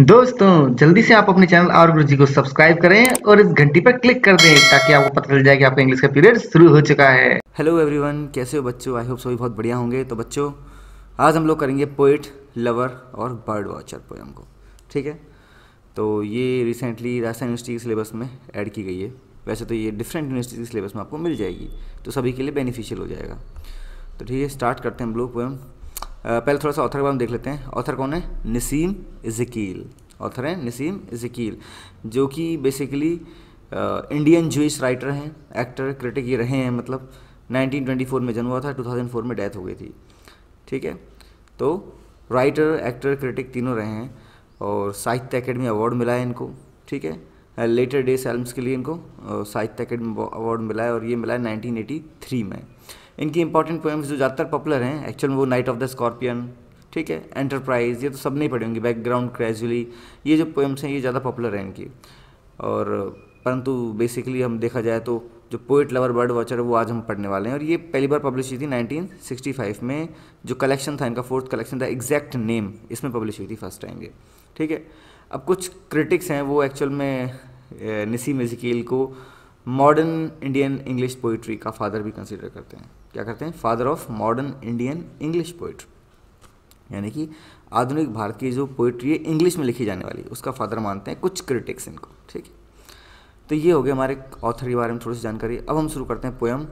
दोस्तों जल्दी से आप अपने चैनल आर गुरु जी को सब्सक्राइब करें और इस घंटी पर क्लिक कर दें ताकि आपको पता चल जाए कि आपका इंग्लिश का पीरियड शुरू हो चुका है हेलो एवरीवन कैसे हो बच्चों आई होप सभी बहुत बढ़िया होंगे तो बच्चों आज हम लोग करेंगे पोइट लवर और बर्ड वॉचर पोएम को ठीक है तो ये रिसेंटली राजस्थान यूनिवर्सिटी के सिलेबस में ऐड की गई है वैसे तो ये डिफरेंट यूनिवर्सिटी के सिलेबस में आपको मिल जाएगी तो सभी के लिए बेनिफिशियल हो जाएगा तो ठीक है स्टार्ट करते हैं हम लोग पोएम पहले थोड़ा सा ऑथर के बारे में देख लेते हैं ऑथर कौन है नसीम जकील ऑथर हैं नसीम जकील जो कि बेसिकली इंडियन जूस राइटर हैं एक्टर क्रिटिक ये रहे हैं मतलब 1924 में जन्म हुआ था 2004 में डेथ हो गई थी ठीक है तो राइटर एक्टर क्रिटिक तीनों रहे हैं और साहित्य अकेडमी अवार्ड मिला है इनको ठीक है लेटर डे सेल्म्स के लिए इनको साहित्य अकेडमी अवार्ड मिला है और ये मिला है नाइनटीन में इनकी इंपॉर्टेंट पोएम्स जो ज़्यादातर पॉपुलर हैं एक्चुअल में वो नाइट ऑफ द स्कॉर्पियन ठीक है एंटरप्राइज ये तो सब नहीं पढ़े होंगे बैकग्राउंड क्रेजुअली ये जो पोएम्स हैं ये ज़्यादा पॉपुलर हैं इनकी और परंतु बेसिकली हम देखा जाए तो जो पोइट लवर बर्ड वॉचर है वो आज हम पढ़ने वाले हैं और ये पहली बार पब्लिश हुई थी 1965 में जो कलेक्शन था इनका फोर्थ कलेक्शन था एग्जैक्ट नेम इसमें पब्लिश हुई थी फर्स्ट टाइम ये ठीक है अब कुछ क्रिटिक्स हैं वो एक्चुअल में निसी मिजिकील को मॉडर्न इंडियन इंग्लिश पोइट्री का फादर भी कंसिडर करते हैं क्या करते हैं father of modern Indian English poetry यानी कि आधुनिक भारत की जो पोइट्री है इंग्लिश में लिखी जाने वाली उसका फादर मानते हैं कुछ क्रिटिक्स इनको ठीक है तो ये हो गया हमारे ऑथर के बारे में थोड़ी सी जानकारी अब हम शुरू करते हैं poem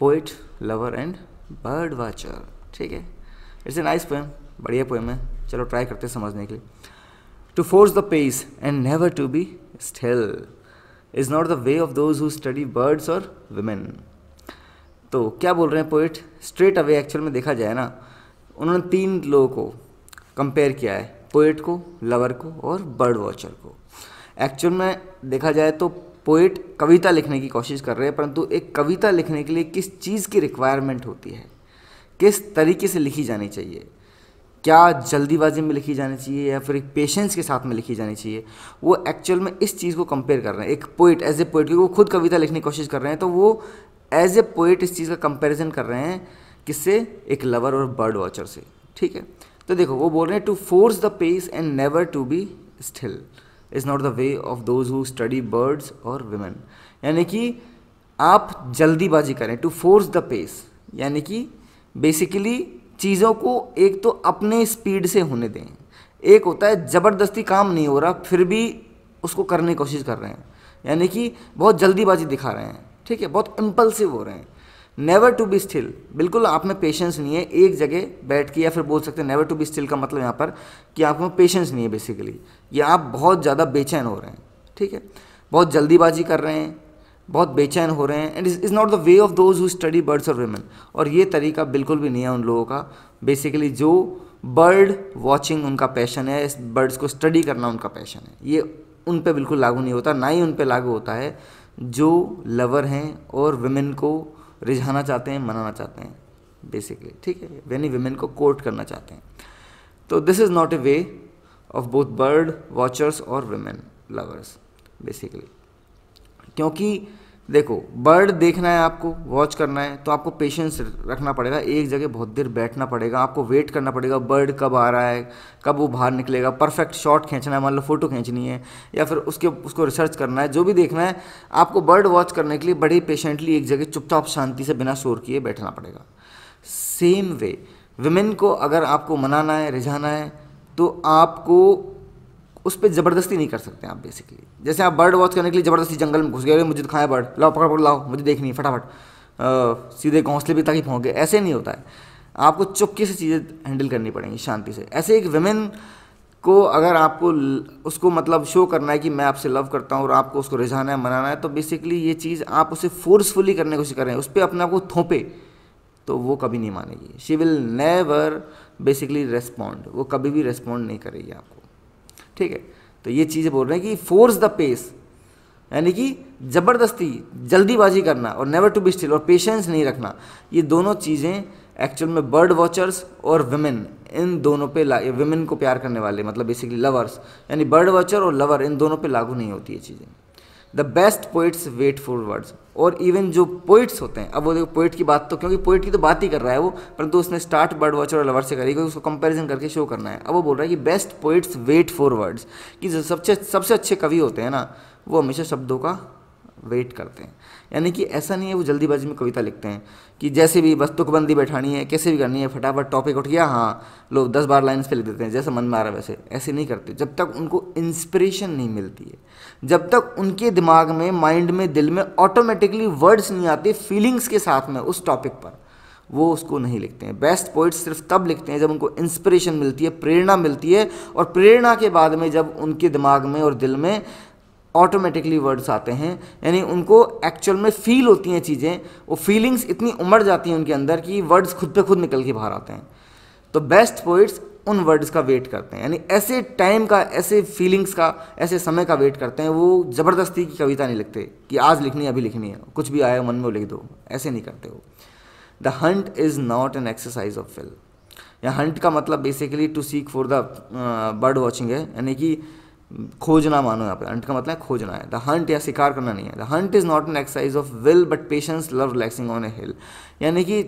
poet lover and bird watcher ठीक है इट्स ए नाइस पोएम बढ़िया पोएम है चलो ट्राई करते हैं समझने के लिए to force the pace and never to be still is not the way of those who study birds और वुमेन तो क्या बोल रहे हैं पोइट स्ट्रेट अवे एक्चुअल में देखा जाए ना उन्होंने तीन लोगों को कंपेयर किया है पोइट को लवर को और बर्ड वॉचर को एक्चुअल में देखा जाए तो पोइट कविता लिखने की कोशिश कर रहे हैं परंतु एक कविता लिखने के लिए किस चीज़ की रिक्वायरमेंट होती है किस तरीके से लिखी जानी चाहिए क्या जल्दीबाजी में लिखी जानी चाहिए या फिर एक पेशेंस के साथ में लिखी जानी चाहिए वो एक्चुअल में इस चीज़ को कंपेयर कर रहे हैं एक पोइट एज ए पोइट क्योंकि वो खुद कविता लिखने की कोशिश कर रहे हैं तो वो एज ए पोइट इस चीज़ का कंपेरिजन कर रहे हैं किससे एक लवर और बर्ड वॉचर से ठीक है तो देखो वो बोल रहे हैं to force the pace and never to be still is not the way of those who study birds और वुमेन यानी कि आप जल्दीबाजी करें टू फोर्स द पेस यानी कि बेसिकली चीज़ों को एक तो अपने स्पीड से होने दें एक होता है ज़बरदस्ती काम नहीं हो रहा फिर भी उसको करने की कोशिश कर रहे हैं यानी कि बहुत जल्दीबाजी दिखा रहे हैं ठीक है बहुत इम्पल्सिव हो रहे हैं नेवर टू बी स्टिल बिल्कुल आप में पेशेंस नहीं है एक जगह बैठ के या फिर बोल सकते हैं नेवर टू बी स्टिल का मतलब यहाँ पर कि आप में पेशेंस नहीं है बेसिकली या आप बहुत ज़्यादा बेचैन हो रहे हैं ठीक है बहुत जल्दीबाजी कर रहे हैं बहुत बेचैन हो रहे हैं and is not the way of those who study birds और वेमेन और ये तरीका बिल्कुल भी नहीं है उन लोगों का बेसिकली जो बर्ड वॉचिंग उनका पैशन है इस बर्ड्स को स्टडी करना उनका पैशन है ये उन पर बिल्कुल लागू नहीं होता ना ही उन पर लागू होता है जो लवर हैं और वेमेन को रिझाना चाहते हैं मनाना चाहते हैं बेसिकली ठीक है यानी वेमेन को कोर्ट करना चाहते हैं तो this is not a way of both bird watchers और वेमेन लवर्स बेसिकली क्योंकि देखो बर्ड देखना है आपको वॉच करना है तो आपको पेशेंस रखना पड़ेगा एक जगह बहुत देर बैठना पड़ेगा आपको वेट करना पड़ेगा बर्ड कब आ रहा है कब वो बाहर निकलेगा परफेक्ट शॉट खींचना है मान लो फोटो खींचनी है या फिर उसके उसको रिसर्च करना है जो भी देखना है आपको बर्ड वॉच करने के लिए बड़ी पेशेंटली एक जगह चुपचाप शांति से बिना शोर किए बैठना पड़ेगा सेम वे विमेन को अगर आपको मनाना है रिझाना है तो आपको उस पर ज़बरदस्ती नहीं कर सकते आप बेसिकली जैसे आप बर्ड वॉच करने के लिए ज़बरदस्ती जंगल में घुस गए मुझे दिखाए बर्ड लाओ पकड़ पकड़ लाओ मुझे देखनी है फटाफट सीधे घोंसले भी ताकि गए ऐसे नहीं होता है आपको चुपके से चीज़ें हैंडल करनी पड़ेंगी शांति से ऐसे एक वेमेन को अगर आपको उसको मतलब शो करना है कि मैं आपसे लव करता हूँ और आपको उसको रिझाना है मनाना है तो बेसिकली ये चीज़ आप उसे फोर्सफुली करने की कोशिश करें उस पर अपने आप को थोपे तो वो कभी नहीं मानेगी she will never basically respond वो कभी भी रेस्पॉन्ड नहीं करेगी आपको ठीक है तो ये चीज़ें बोल रहे हैं कि फोर्स द पेस यानी कि ज़बरदस्ती जल्दीबाजी करना और नेवर टू बी स्टिल और पेशेंस नहीं रखना ये दोनों चीज़ें एक्चुअल में बर्ड वॉचर्स और वुमेन इन दोनों पे वुमेन को प्यार करने वाले मतलब बेसिकली लवर्स यानी बर्ड वॉचर और लवर इन दोनों पे लागू नहीं होती ये चीज़ें the best poets wait for words और इवन जो पोइट्स होते हैं अब वो देखो पोइट की बात तो क्योंकि पोइट की तो बात ही कर रहा है वो परंतु उसने स्टार्ट बर्ड वॉचर और लवर से करी क्योंकि उसको कंपैरिजन करके शो करना है अब वो बोल रहा है कि best poets wait for words कि जो सबसे सबसे अच्छे कवि होते हैं ना वो हमेशा शब्दों का वेट करते हैं यानी कि ऐसा नहीं है वो जल्दीबाजी में कविता लिखते हैं कि जैसे भी बस तुकबंदी बैठानी है कैसे भी करनी है फटाफट टॉपिक उठ गया हाँ लोग दस बार लाइन्स पे लिख देते हैं जैसा मन में आ रहा है वैसे ऐसे नहीं करते जब तक उनको इंस्पिरेशन नहीं मिलती है जब तक उनके दिमाग में माइंड में दिल में ऑटोमेटिकली वर्ड्स नहीं आते फीलिंग्स के साथ में उस टॉपिक पर वो उसको नहीं लिखते हैं बेस्ट पोइट्स सिर्फ तब लिखते हैं जब उनको इंस्पिरेशन मिलती है प्रेरणा मिलती है और प्रेरणा के बाद में जब उनके दिमाग में और दिल में ऑटोमेटिकली वर्ड्स आते हैं यानी उनको एक्चुअल में फील होती हैं चीज़ें वो फीलिंग्स इतनी उमड़ जाती हैं उनके अंदर कि वर्ड्स खुद पे खुद निकल के बाहर आते हैं तो बेस्ट पोइट्स उन वर्ड्स का वेट करते हैं यानी ऐसे टाइम का ऐसे फीलिंग्स का ऐसे समय का वेट करते हैं वो ज़बरदस्ती की कविता नहीं लिखते कि आज लिखनी है अभी लिखनी है कुछ भी आया मन में लिख दो ऐसे नहीं करते वो the hunt is not an exercise of film या हंट का मतलब basically to seek for the bird watching है यानी कि खोजना मानो यहाँ पर हंट का मतलब है खोजना है द हंट या शिकार करना नहीं है the hunt is not an exercise of will but patience love relaxing on a hill यानी कि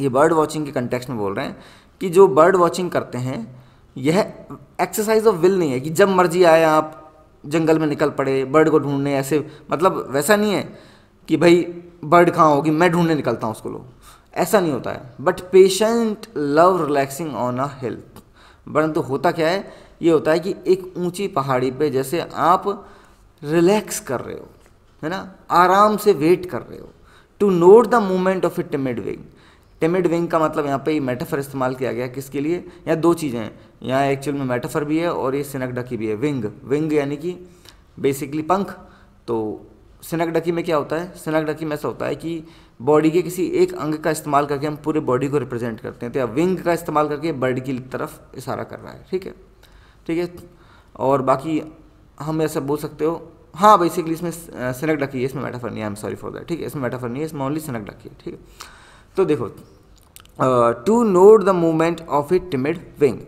ये बर्ड वॉचिंग के कंटेक्स में बोल रहे हैं कि जो बर्ड वॉचिंग करते हैं यह एक्सरसाइज ऑफ विल नहीं है कि जब मर्जी आए आप जंगल में निकल पड़े बर्ड को ढूंढने ऐसे मतलब वैसा नहीं है कि भाई बर्ड कहाँ होगी मैं ढूंढने निकलता हूँ उसको लोग ऐसा नहीं होता है but patient love relaxing on a hill परंतु होता क्या है ये होता है कि एक ऊंची पहाड़ी पे जैसे आप रिलैक्स कर रहे हो है ना आराम से वेट कर रहे हो to note the movement of a timid wing timid wing का मतलब यहाँ पे ये मेटाफर इस्तेमाल किया गया किसके लिए यहाँ दो चीज़ें हैं यहाँ एक्चुअल में मेटाफर भी है और ये सिनकडकी भी है विंग विंग यानी कि बेसिकली पंख तो सिनकडकी में क्या होता है सिनकडकी में ऐसा होता है कि बॉडी के किसी एक अंग का इस्तेमाल करके हम पूरे बॉडी को रिप्रेजेंट करते हैं तो या विंग का इस्तेमाल करके बर्ड की तरफ इशारा कर रहा है ठीक है ठीक है और बाकी हम ऐसा बोल सकते हो हाँ बेसिकली इसमें सनक डकी है इसमें मेटाफर नहीं I am sorry for that ठीक है इसमें मेटाफर नहीं है इसमें ओनली सनक डकी है ठीक है तो देखो to note the movement of a timid wing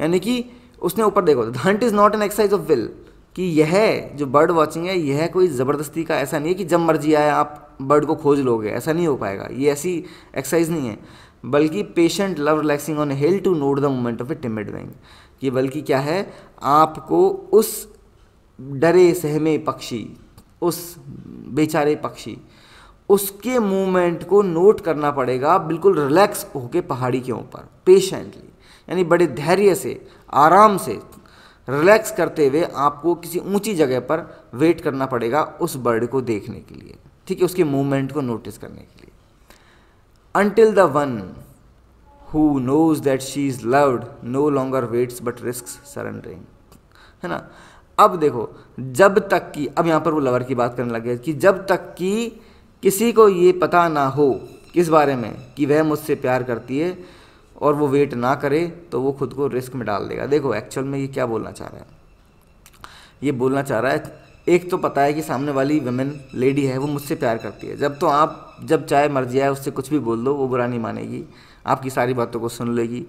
यानी कि उसने ऊपर देखो the hunt is not an exercise of will कि यह जो बर्ड वॉचिंग है यह कोई ज़बरदस्ती का ऐसा नहीं है कि जब मर्जी आए आप बर्ड को खोज लोगे ऐसा नहीं हो पाएगा ये ऐसी एक्सरसाइज नहीं है बल्कि patient love relaxing on hill to note the moment of a timid wing ये बल्कि क्या है आपको उस डरे सहमे पक्षी उस बेचारे पक्षी उसके मूवमेंट को नोट करना पड़ेगा बिल्कुल रिलैक्स होके पहाड़ी के ऊपर पेशेंटली यानी बड़े धैर्य से आराम से रिलैक्स करते हुए आपको किसी ऊंची जगह पर वेट करना पड़ेगा उस बर्ड को देखने के लिए ठीक है उसके मूवमेंट को नोटिस करने के लिए until the one who knows that she is loved no longer waits but risks surrendering है ना अब देखो जब तक कि अब यहाँ पर वो लवर की बात करने लगे कि जब तक कि किसी को ये पता ना हो किस बारे में कि वह मुझसे प्यार करती है और वो वेट ना करे तो वो खुद को रिस्क में डाल देगा देखो एक्चुअल में ये क्या बोलना चाह रहा है ये बोलना चाह रहा है एक तो पता है कि सामने वाली वमेन लेडी है वो मुझसे प्यार करती है जब तो आप जब चाहे मर्जी आए उससे कुछ भी बोल दो वो बुरा नहीं मानेगी आपकी सारी बातों को सुन लेगी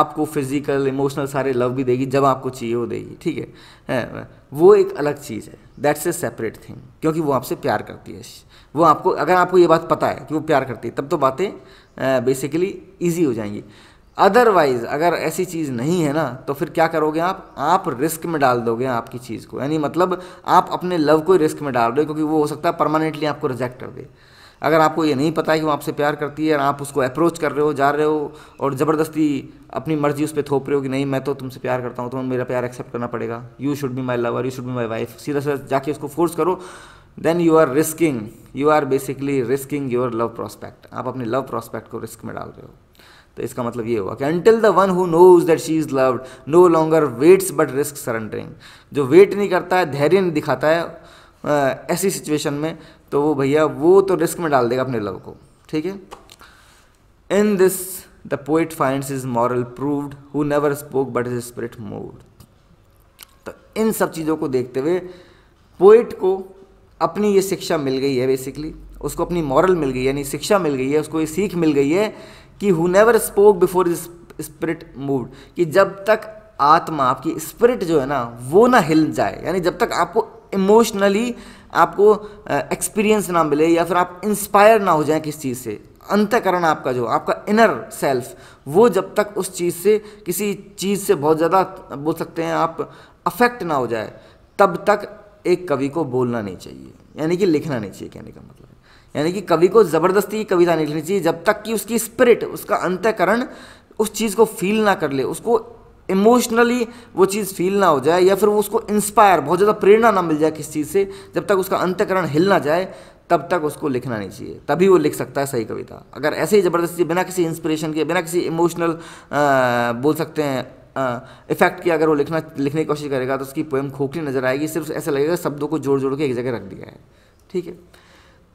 आपको फिजिकल इमोशनल सारे लव भी देगी जब आपको चाहिए वो देगी ठीक है, है वो एक अलग चीज़ है दैट्स ए सेपरेट थिंग क्योंकि वो आपसे प्यार करती है वो आपको अगर आपको ये बात पता है कि वो प्यार करती है तब तो बातें बेसिकली ईजी हो जाएंगी अदरवाइज अगर ऐसी चीज़ नहीं है ना तो फिर क्या करोगे आप आप रिस्क में डाल दोगे आपकी चीज़ को यानी मतलब आप अपने लव को रिस्क में डाल रहे हो क्योंकि वो हो सकता है परमानेंटली आपको रिजेक्ट कर दे अगर आपको ये नहीं पता है कि वो आपसे प्यार करती है और आप उसको अप्रोच कर रहे हो जा रहे हो और ज़बरदस्ती अपनी मर्जी उस पर थोप रहे हो कि नहीं मैं तो तुमसे प्यार करता हूँ तो मेरा प्यार एक्सेप्ट करना पड़ेगा you should be my lover you should be my wife सीधा सीधा जाके उसको फोर्स करो then you are risking you are basically risking your love prospect आप अपने लव प्रोस्पेक्ट को रिस्क में डाल रहे हो तो इसका मतलब ये हुआ कि until the one who knows that she is loved no longer waits but risk surrendering जो वेट नहीं करता है धैर्य नहीं दिखाता है ऐसी सिचुएशन में तो वो भैया वो तो रिस्क में डाल देगा अपने लव को ठीक है in this the poet finds is moral proved who never spoke but is spirit moved तो इन सब चीज़ों को देखते हुए पोइट को अपनी ये शिक्षा मिल गई है बेसिकली उसको अपनी मॉरल मिल गई है यानी शिक्षा मिल गई है उसको ये सीख मिल गई है कि who never spoke before spirit mood कि जब तक आत्मा आपकी स्पिरिट जो है ना वो ना हिल जाए यानी जब तक आपको इमोशनली आपको एक्सपीरियंस ना मिले या फिर आप इंस्पायर ना हो जाए किस चीज़ से अंतकरण आपका जो आपका इनर सेल्फ वो जब तक उस चीज़ से किसी चीज़ से बहुत ज़्यादा बोल सकते हैं आप अफेक्ट ना हो जाए तब तक एक कवि को बोलना नहीं चाहिए यानी कि लिखना नहीं चाहिए कहने का मतलब यानी कि कवि को ज़बरदस्ती कविता नहीं लिखनी चाहिए जब तक कि उसकी स्पिरिट उसका अंतकरण उस चीज़ को फील ना कर ले उसको इमोशनली वो चीज़ फील ना हो जाए या फिर वो उसको इंस्पायर बहुत ज़्यादा प्रेरणा ना मिल जाए किस चीज़ से जब तक उसका अंतकरण हिल ना जाए तब तक उसको लिखना नहीं चाहिए तभी वो लिख सकता है सही कविता अगर ऐसे ही ज़बरदस्ती बिना किसी इंस्पिरेशन के बिना किसी इमोशनल बोल सकते हैं इफेक्ट की अगर वो लिखना लिखने की कोशिश करेगा तो उसकी पोएम खोखली नज़र आएगी सिर्फ ऐसा लगेगा शब्दों को जोड़ जोड़ के एक जगह रख दिया है ठीक है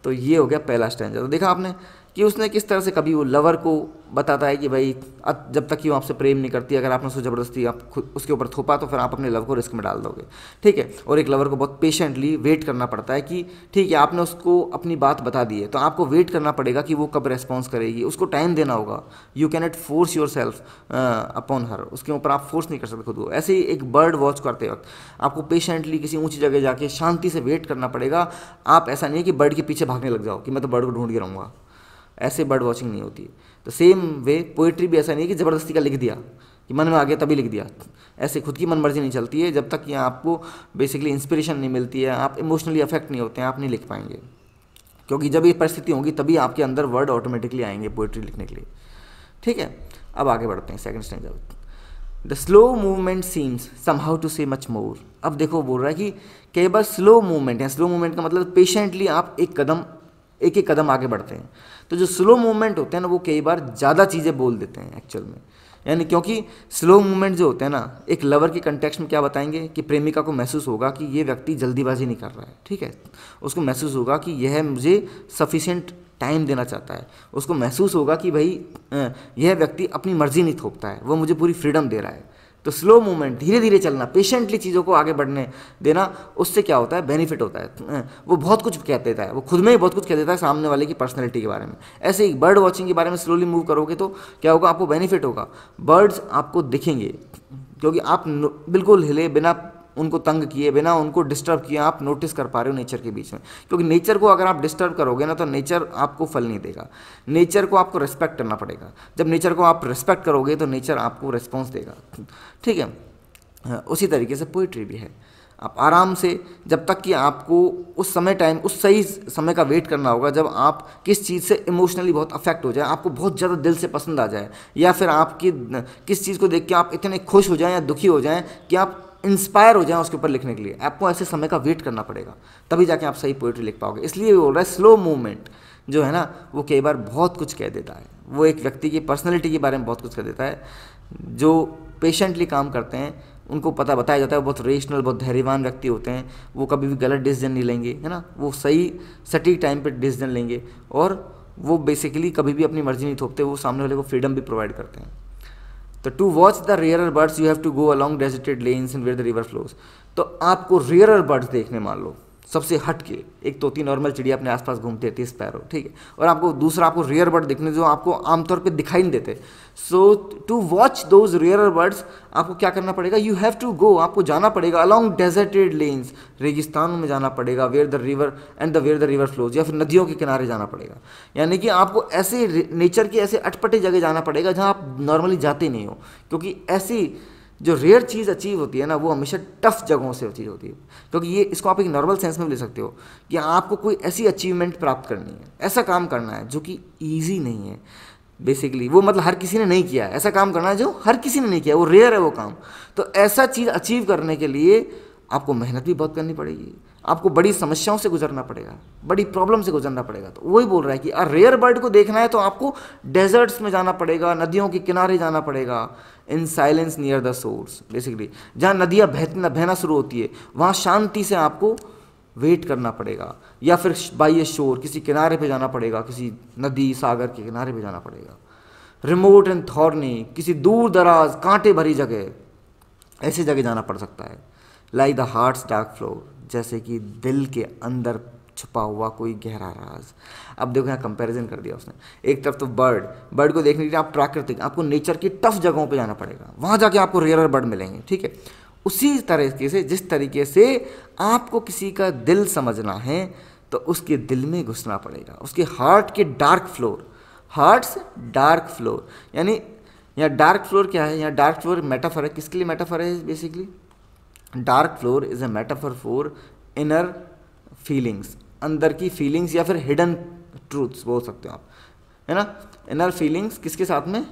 तो ये हो गया पहला स्टैंड तो देखा आपने कि उसने किस तरह से कभी वो लवर को बताता है कि भाई जब तक कि वो आपसे प्रेम नहीं करती अगर आपने उसको ज़बरदस्ती आप खुद उसके ऊपर थोपा तो फिर आप अपने लव को रिस्क में डाल दोगे ठीक है और एक लवर को बहुत पेशेंटली वेट करना पड़ता है कि ठीक है आपने उसको अपनी बात बता दी है तो आपको वेट करना पड़ेगा कि वो कब रेस्पॉन्स करेगी उसको टाइम देना होगा you can not force yourself upon her उसके ऊपर आप फोर्स नहीं कर सकते खुद को ऐसे ही एक बर्ड वॉच करते वक्त आपको पेशेंटली किसी ऊँची जगह जाके शांति से वेट करना पड़ेगा आप ऐसा नहीं है कि बर्ड के पीछे भागने लग जाओ कि मैं तो बर्ड को ढूंढ के रहूँगा ऐसे बर्ड वॉचिंग नहीं होती है तो सेम वे पोइट्री भी ऐसा नहीं है कि ज़बरदस्ती का लिख दिया कि मन में आ गया तभी लिख दिया ऐसे खुद की मन मर्जी नहीं चलती है जब तक कि आपको बेसिकली इंस्पिरेशन नहीं मिलती है आप इमोशनली अफेक्ट नहीं होते हैं आप नहीं लिख पाएंगे क्योंकि जब ये परिस्थिति होगी तभी आपके अंदर वर्ड ऑटोमेटिकली आएंगे पोइट्री लिखने के लिए ठीक है अब आगे बढ़ते हैं second stage the slow movement seems somehow to say much more अब देखो बोल रहा है कि कई बार स्लो मूवमेंट है स्लो मूवमेंट का मतलब पेशेंटली आप एक कदम एक एक कदम आगे बढ़ते हैं तो जो स्लो मूवमेंट होते हैं ना वो कई बार ज़्यादा चीज़ें बोल देते हैं एक्चुअल में यानी क्योंकि स्लो मूवमेंट जो होते हैं ना एक लवर के कंटेक्स्ट में क्या बताएंगे कि प्रेमिका को महसूस होगा कि ये व्यक्ति जल्दीबाजी नहीं कर रहा है ठीक है उसको महसूस होगा कि यह मुझे सफिशेंट टाइम देना चाहता है उसको महसूस होगा कि भाई यह व्यक्ति अपनी मर्ज़ी नहीं थोपता है वो मुझे पूरी फ्रीडम दे रहा है तो स्लो मूवमेंट धीरे धीरे चलना पेशेंटली चीज़ों को आगे बढ़ने देना उससे क्या होता है बेनिफिट होता है तो, वो बहुत कुछ कह देता है वो खुद में ही बहुत कुछ कह देता है सामने वाले की पर्सनैलिटी के बारे में ऐसे ही बर्ड वॉचिंग के बारे में स्लोली मूव करोगे तो क्या होगा आपको बेनिफिट होगा बर्ड्स आपको दिखेंगे क्योंकि आप बिल्कुल हिले बिना उनको तंग किए बिना उनको डिस्टर्ब किए आप नोटिस कर पा रहे हो नेचर के बीच में क्योंकि नेचर को अगर आप डिस्टर्ब करोगे ना तो नेचर आपको फल नहीं देगा नेचर को आपको रिस्पेक्ट करना पड़ेगा जब नेचर को आप रिस्पेक्ट करोगे तो नेचर आपको रिस्पॉन्स देगा ठीक है हाँ, उसी तरीके से पोइट्री भी है आप आराम से जब तक कि आपको उस समय टाइम उस सही समय का वेट करना होगा जब आप किस चीज़ से इमोशनली बहुत अफेक्ट हो जाए आपको बहुत ज़्यादा दिल से पसंद आ जाए या फिर आपकी किस चीज़ को देख के आप इतने खुश हो जाएं या दुखी हो जाएं कि आप इंस्पायर हो जाएं उसके ऊपर लिखने के लिए आपको ऐसे समय का वेट करना पड़ेगा तभी जाके आप सही पोइट्री लिख पाओगे इसलिए बोल रहा है स्लो मूवमेंट जो है ना वो कई बार बहुत कुछ कह देता है वो एक व्यक्ति की पर्सनैलिटी के बारे में बहुत कुछ कह देता है जो पेशेंटली काम करते हैं उनको पता बताया जाता है वो बहुत रेशनल बहुत धैर्यवान व्यक्ति होते हैं वो कभी भी गलत डिसीजन नहीं लेंगे है ना वो सही सटीक टाइम पर डिसीजन लेंगे और वो बेसिकली कभी भी अपनी मर्जी नहीं थोपते वो सामने वाले को फ्रीडम भी प्रोवाइड करते हैं तो to watch the rarer birds you have to go along deserted lanes and where the river flows तो आपको रियरर बर्ड्स देखने मान लो सबसे हट के एक तो तीन नॉर्मल चिड़िया अपने आसपास घूमती रहती है स्पैरो ठीक है और आपको दूसरा आपको रेयर बर्ड देखने जो आपको आमतौर पे दिखाई नहीं देते so to watch those rare birds आपको क्या करना पड़ेगा यू हैव टू गो आपको जाना पड़ेगा अलॉन्ग डेजर्टेड लेन्स रेगिस्तान में जाना पड़ेगा where the river and the where the river flows या फिर नदियों के किनारे जाना पड़ेगा यानी कि आपको ऐसे नेचर के ऐसे अटपटे जगह जाना पड़ेगा जहाँ आप नॉर्मली जाते नहीं हो क्योंकि ऐसी जो रेयर चीज़ अचीव होती है ना वो हमेशा टफ जगहों से चीज़ होती है क्योंकि ये इसको आप एक नॉर्मल सेंस में भी ले सकते हो कि आपको कोई ऐसी अचीवमेंट प्राप्त करनी है ऐसा काम करना है जो कि ईजी नहीं है बेसिकली वो मतलब हर किसी ने नहीं किया है ऐसा काम करना है जो हर किसी ने नहीं किया वो रेयर है वो काम तो ऐसा चीज़ अचीव करने के लिए आपको मेहनत भी बहुत करनी पड़ेगी आपको बड़ी समस्याओं से गुजरना पड़ेगा बड़ी प्रॉब्लम से गुजरना पड़ेगा तो वही बोल रहा है कि अ रेयर बर्ड को देखना है तो आपको डेजर्ट्स में जाना पड़ेगा नदियों के किनारे जाना पड़ेगा in silence near the source basically जहाँ नदियाँ बहना बहना शुरू होती है वहाँ शांति से आपको वेट करना पड़ेगा या फिर बाई ए शोर किसी किनारे पे जाना पड़ेगा किसी नदी सागर के किनारे पे जाना पड़ेगा रिमोट एंड थॉर्नी किसी दूर दराज कांटे भरी जगह ऐसी जगह जाना पड़ सकता है like the heart's dark floor जैसे कि दिल के अंदर छुपा हुआ कोई गहरा राज अब देखो यहाँ कंपैरिजन कर दिया उसने एक तरफ तो बर्ड बर्ड को देखने के लिए आप प्राकृतिक आपको नेचर की टफ जगहों पे जाना पड़ेगा वहाँ जाके आपको रेयर बर्ड मिलेंगे ठीक है उसी तरीके से जिस तरीके से आपको किसी का दिल समझना है तो उसके दिल में घुसना पड़ेगा उसके हार्ट के dark floor heart's dark floor यानी यहाँ डार्क फ्लोर क्या है यहाँ डार्क फ्लोर मेटाफर है किसके लिए मेटाफर है basically dark floor is a metaphor for inner feelings अंदर की फीलिंग्स या फिर हिडन ट्रूथ्स बोल सकते हो आप है ना इनर फीलिंग्स किसके साथ में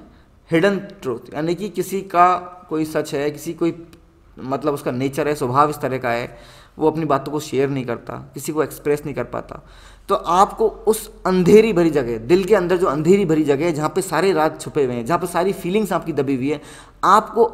हिडन ट्रूथ यानी कि किसी का कोई सच है किसी कोई मतलब उसका नेचर है स्वभाव इस तरह का है वो अपनी बातों को शेयर नहीं करता किसी को एक्सप्रेस नहीं कर पाता तो आपको उस अंधेरी भरी जगह दिल के अंदर जो अंधेरी भरी जगह है जहाँ पे सारे राज छुपे हुए हैं जहाँ पे सारी फीलिंग्स आपकी दबी हुई है आपको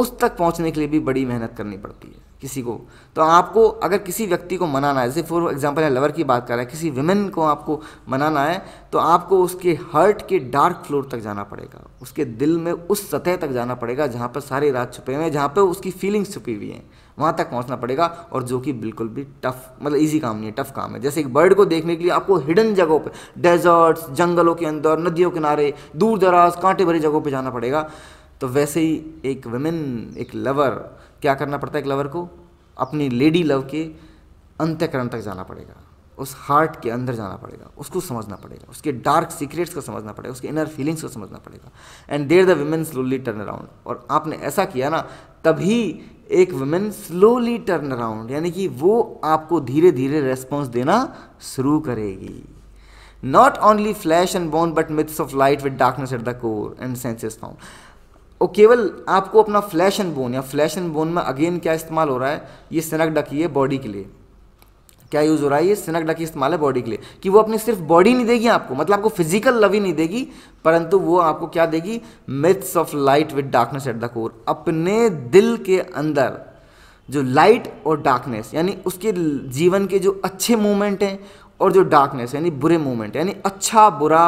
उस तक पहुंचने के लिए भी बड़ी मेहनत करनी पड़ती है किसी को तो आपको अगर किसी व्यक्ति को मनाना है जैसे फॉर एग्जांपल है लवर की बात कर रहा है किसी वुमेन को आपको मनाना है तो आपको उसके हर्ट के डार्क फ्लोर तक जाना पड़ेगा उसके दिल में उस सतह तक जाना पड़ेगा जहाँ पर सारे रात छुपे हुए हैं जहाँ पर उसकी फीलिंग्स छुपी हुई हैं वहाँ तक पहुँचना पड़ेगा और जो कि बिल्कुल भी टफ मतलब ईजी काम नहीं है टफ काम है जैसे एक बर्ड को देखने के लिए आपको हिडन जगहों पर डेजर्ट्स जंगलों के अंदर नदियों किनारे दूर दराज कांटे भरी जगहों पर जाना पड़ेगा तो वैसे ही एक वेमेन एक लवर क्या करना पड़ता है एक लवर को अपनी लेडी लव के अंत्यकरण तक जाना पड़ेगा उस हार्ट के अंदर जाना पड़ेगा उसको समझना पड़ेगा उसके डार्क सीक्रेट्स को समझना पड़ेगा उसके इनर फीलिंग्स को समझना पड़ेगा and there the women slowly turn around और आपने ऐसा किया ना तभी एक वुमेन स्लोली टर्न अराउंड यानी कि वो आपको धीरे धीरे रेस्पॉन्स देना शुरू करेगी not only flash and bond but myths of light with darkness at the core and senses found वो केवल आपको अपना फ्लैश एंड बोन या फ्लैश एंड बोन में अगेन क्या इस्तेमाल हो रहा है ये सनक डकी है बॉडी के लिए क्या यूज़ हो रहा है ये सिनक डकी इस्तेमाल है बॉडी के लिए कि वो अपनी सिर्फ बॉडी नहीं देगी आपको मतलब आपको फिजिकल लव ही नहीं देगी परंतु वो आपको क्या देगी myths of light with darkness at the core अपने दिल के अंदर जो लाइट और डार्कनेस यानी उसके जीवन के जो अच्छे मोमेंट हैं और जो डार्कनेस यानी बुरे मोमेंट यानी अच्छा बुरा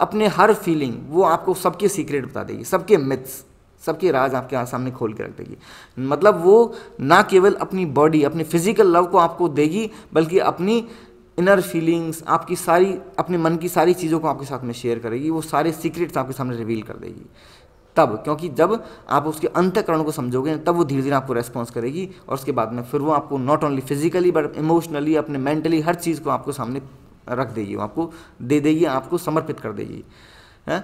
अपने हर फीलिंग वो आपको सबके सीक्रेट बता देगी सबके मिथ्स सबके राज आपके यहाँ सामने खोल के रख देगी मतलब वो ना केवल अपनी बॉडी अपने फिजिकल लव को आपको देगी बल्कि अपनी इनर फीलिंग्स आपकी सारी अपने मन की सारी चीज़ों को आपके साथ में शेयर करेगी वो सारे सीक्रेट्स आपके सामने रिवील कर देगी तब क्योंकि जब आप उसके अंतकरण को समझोगे तब वो धीरे धीरे आपको रेस्पॉन्स करेगी और उसके बाद में फिर वो आपको not only physically but emotionally अपने मेंटली हर चीज़ को आपको सामने रख देगी वो आपको दे देगी आपको समर्पित कर देगी है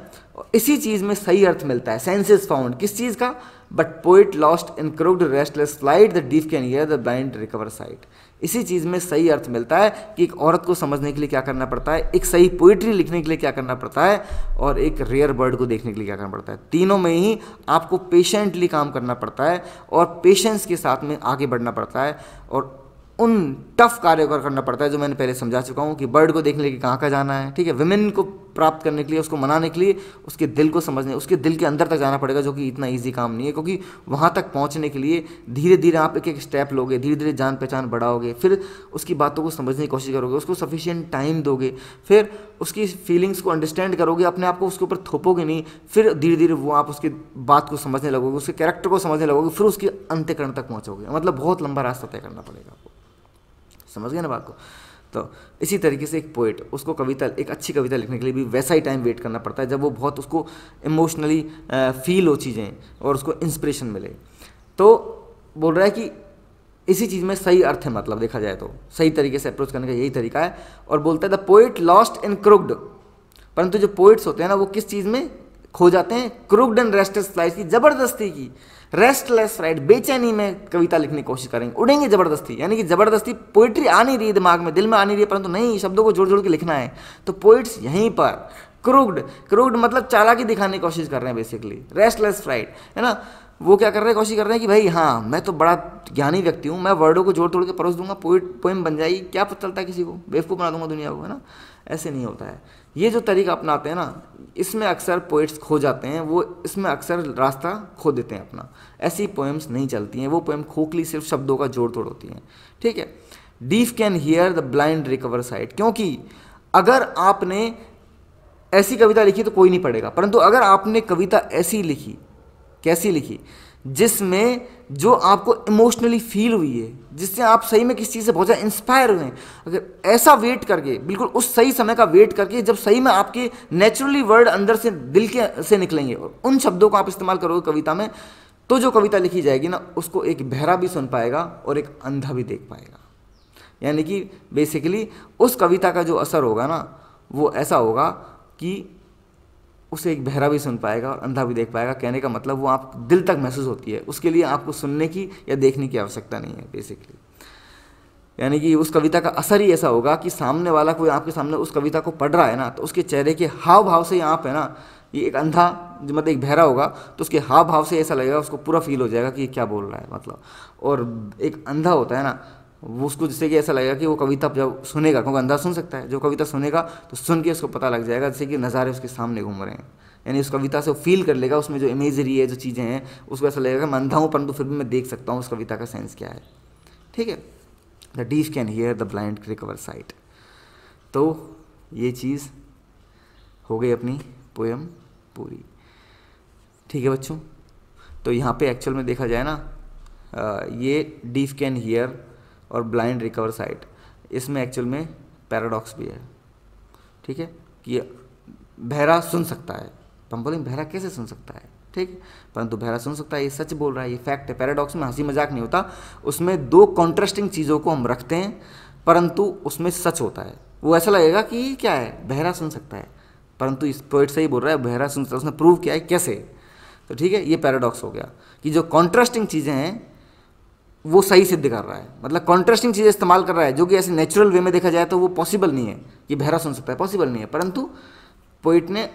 इसी चीज़ में सही अर्थ मिलता है इज फाउंड किस चीज़ का but poet lost in crude restless slide the deaf can hear the blind recover sight इसी चीज़ में सही अर्थ मिलता है कि एक औरत को समझने के लिए क्या करना पड़ता है एक सही पोइट्री लिखने के लिए क्या करना पड़ता है और एक रेयर बर्ड को देखने के लिए क्या करना पड़ता है तीनों में ही आपको पेशेंटली काम करना पड़ता है और पेशेंस के साथ में आगे बढ़ना पड़ता है और उन टफ कार्यों का करना पड़ता है जो मैंने पहले समझा चुका हूँ कि बर्ड को देखने के लिए कहाँ का जाना है ठीक है वुमेन को प्राप्त करने के लिए उसको मनाने के लिए उसके दिल को समझने उसके दिल के अंदर तक जाना पड़ेगा जो कि इतना ईजी काम नहीं है क्योंकि वहाँ तक पहुँचने के लिए धीरे धीरे आप एक एक स्टेप लोगे धीरे धीरे जान पहचान बढ़ाओगे फिर उसकी बातों को समझने की कोशिश करोगे उसको सफिशियंट टाइम दोगे फिर उसकी फीलिंग्स को अंडरस्टैंड करोगे अपने आप को उसके ऊपर थोपोगे नहीं फिर धीरे धीरे वो आप उसकी बात को समझने लगोगे उसके कैरेक्टर को समझने लगोगे फिर उसके अंत्यकरण तक पहुँचोगे मतलब बहुत लंबा रास्ता तय करना पड़ेगा आपको समझ गए ना बात को तो इसी तरीके से एक पोइट उसको कविता एक अच्छी कविता लिखने के लिए भी वैसा ही टाइम वेट करना पड़ता है जब वो बहुत उसको इमोशनली फील हो चीज़ें और उसको इंस्पिरेशन मिले तो बोल रहा है कि इसी चीज़ में सही अर्थ है मतलब देखा जाए तो सही तरीके से अप्रोच करने का यही तरीका है और बोलता है the poet lost and crooked परंतु जो पोइट्स होते हैं ना वो किस चीज़ में खो जाते हैं क्रुग्ड एंड रेस्टेड लाइफ की ज़बरदस्ती की रेस्टलेस राइट बेचैनी में कविता लिखने की कोशिश करेंगे उड़ेंगे जबरदस्ती यानी कि जबरदस्ती पोइट्री आ नहीं रही है दिमाग में दिल में आ नहीं रही है परंतु नहीं शब्दों को जोड़ जोड़ के लिखना है तो पोइट्स यहीं पर क्रूग्ड क्रूग्ड मतलब चालाकी दिखाने की कोशिश कर रहे हैं बेसिकली रेस्टलेस फ्राइट है ना वो क्या कर रहे हैं कोशिश कर रहे हैं कि भाई हाँ मैं तो बड़ा ज्ञानी व्यक्ति हूँ मैं वर्डों को जोड़ तोड़ के परोस दूंगा पोइट पोइम बन जाएगी क्या पता चलता है किसी को बेवकूफ़ बना दूंगा दुनिया को है ना ऐसे नहीं होता है ये जो तरीका अपनाते हैं ना इसमें अक्सर पोइट्स खो जाते हैं वो इसमें अक्सर रास्ता खो देते हैं अपना ऐसी पोएम्स नहीं चलती हैं वो पोएम खोखली सिर्फ शब्दों का जोड़ तोड़ होती हैं ठीक है deaf can hear the blind recover side क्योंकि अगर आपने ऐसी कविता लिखी तो कोई नहीं पढ़ेगा परंतु अगर आपने कविता ऐसी लिखी कैसी लिखी जिसमें जो आपको इमोशनली फील हुई है जिससे आप सही में किसी चीज़ से बहुत ज़्यादा इंस्पायर हुए अगर ऐसा वेट करके बिल्कुल उस सही समय का वेट करके जब सही में आपके नेचुरली वर्ड अंदर से दिल के से निकलेंगे और उन शब्दों को आप इस्तेमाल करोगे कविता में तो जो कविता लिखी जाएगी ना उसको एक बहरा भी सुन पाएगा और एक अंधा भी देख पाएगा यानी कि बेसिकली उस कविता का जो असर होगा ना वो ऐसा होगा कि उसे एक बहरा भी सुन पाएगा और अंधा भी देख पाएगा कहने का मतलब वो आप दिल तक महसूस होती है उसके लिए आपको सुनने की या देखने की आवश्यकता नहीं है बेसिकली यानी कि उस कविता का असर ही ऐसा होगा कि सामने वाला कोई आपके सामने उस कविता को पढ़ रहा है ना तो उसके चेहरे के हाव भाव से आप है ना ये एक अंधा मतलब एक बहरा होगा तो उसके हाव भाव से ऐसा लगेगा उसको पूरा फील हो जाएगा कि ये क्या बोल रहा है मतलब और एक अंधा होता है ना वो उसको जैसे कि ऐसा लगेगा कि वो कविता जब सुनेगा क्योंकि अंधा सुन सकता है जो कविता सुनेगा तो सुन के उसको पता लग जाएगा जैसे कि नज़ारे उसके सामने घूम रहे हैं यानी उस कविता से वो फील कर लेगा उसमें जो इमेजरी है जो चीज़ें हैं उसको ऐसा लगेगा मैं अंधा हूँ परंतु फिर भी मैं देख सकता हूँ उस कविता का सेंस क्या है ठीक है the deaf can hear the blind recover sight तो ये चीज़ हो गई अपनी पोएम पूरी ठीक है बच्चों तो यहाँ पे एक्चुअल में देखा जाए ना ये डीफ कैन हियर और ब्लाइंड रिकवर साइट इसमें एक्चुअल में पैराडॉक्स भी है ठीक है कि बहरा सुन सकता है तो हम बोले बहरा कैसे सुन सकता है ठीक परंतु बहरा सुन सकता है ये सच बोल रहा है ये फैक्ट है पैराडॉक्स में हंसी मजाक नहीं होता उसमें दो कॉन्ट्रास्टिंग चीज़ों को हम रखते हैं परंतु उसमें सच होता है वो ऐसा लगेगा कि ये क्या है बहरा सुन सकता है परंतु इस पोइट से ही बोल रहा है बहरा सुन सकता है उसने प्रूव किया है कैसे तो ठीक है ये पैराडॉक्स हो गया कि जो कॉन्ट्रास्टिंग चीज़ें हैं वो सही सिद्ध कर रहा है मतलब कॉन्ट्रास्टिंग चीज़ें इस्तेमाल कर रहा है जो कि ऐसे नेचुरल वे में देखा जाए तो वो पॉसिबल नहीं है कि बहरा सुन सकता है पॉसिबल नहीं है परंतु पोइट ने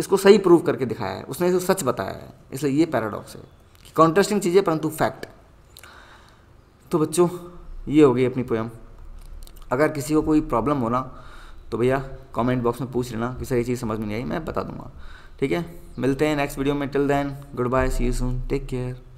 इसको सही प्रूव करके दिखाया है उसने इसको सच बताया है इसलिए ये पैराडॉक्स है कि कॉन्ट्रास्टिंग चीज़ें परंतु फैक्ट तो बच्चों ये हो गई अपनी पोएम अगर किसी को कोई प्रॉब्लम हो ना तो भैया कमेंट बॉक्स में पूछ लेना कि सर ये चीज़ समझ में नहीं आई मैं बता दूंगा ठीक है मिलते हैं नेक्स्ट वीडियो में till then goodbye see you soon take care